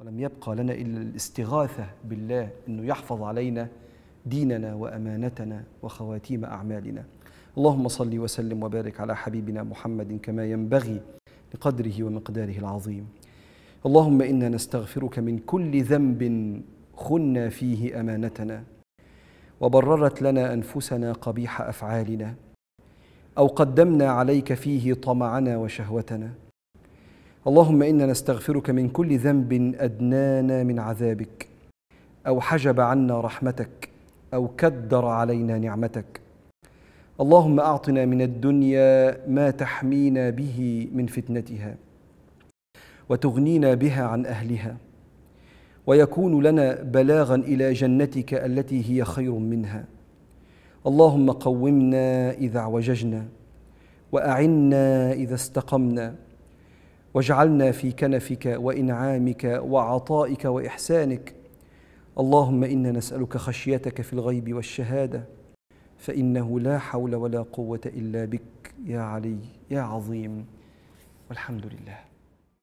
ولم يبقى لنا إلا الاستغاثة بالله أنه يحفظ علينا ديننا وأمانتنا وخواتيم أعمالنا اللهم صل وسلم وبارك على حبيبنا محمد كما ينبغي لقدره ومقداره العظيم اللهم إنا نستغفرك من كل ذنب خنا فيه أمانتنا وبررت لنا أنفسنا قبيح أفعالنا أو قدمنا عليك فيه طمعنا وشهوتنا اللهم انا نستغفرك من كل ذنب ادنانا من عذابك او حجب عنا رحمتك او كدر علينا نعمتك اللهم اعطنا من الدنيا ما تحمينا به من فتنتها وتغنينا بها عن اهلها ويكون لنا بلاغا الى جنتك التي هي خير منها اللهم قومنا اذا اعوججنا واعنا اذا استقمنا واجعلنا في كنفك وانعامك وعطائك واحسانك اللهم انا نسالك خشيتك في الغيب والشهاده فانه لا حول ولا قوه الا بك يا علي يا عظيم والحمد لله